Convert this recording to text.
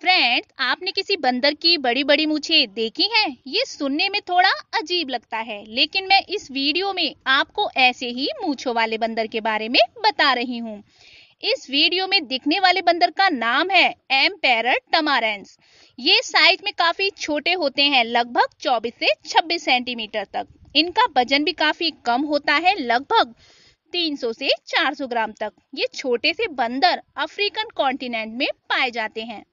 Friends आपने किसी बंदर की बड़ी बड़ी मूछे देखी हैं? ये सुनने में थोड़ा अजीब लगता है लेकिन मैं इस वीडियो में आपको ऐसे ही मूछो वाले बंदर के बारे में बता रही हूँ इस वीडियो में दिखने वाले बंदर का नाम है एम पैरट टमारेंस ये साइज में काफी छोटे होते हैं लगभग 24 से 26 सेंटीमीटर तक इनका वजन भी काफी कम होता है लगभग 300 से 400 ग्राम तक ये छोटे से बंदर अफ्रीकन कॉन्टिनेंट में पाए जाते हैं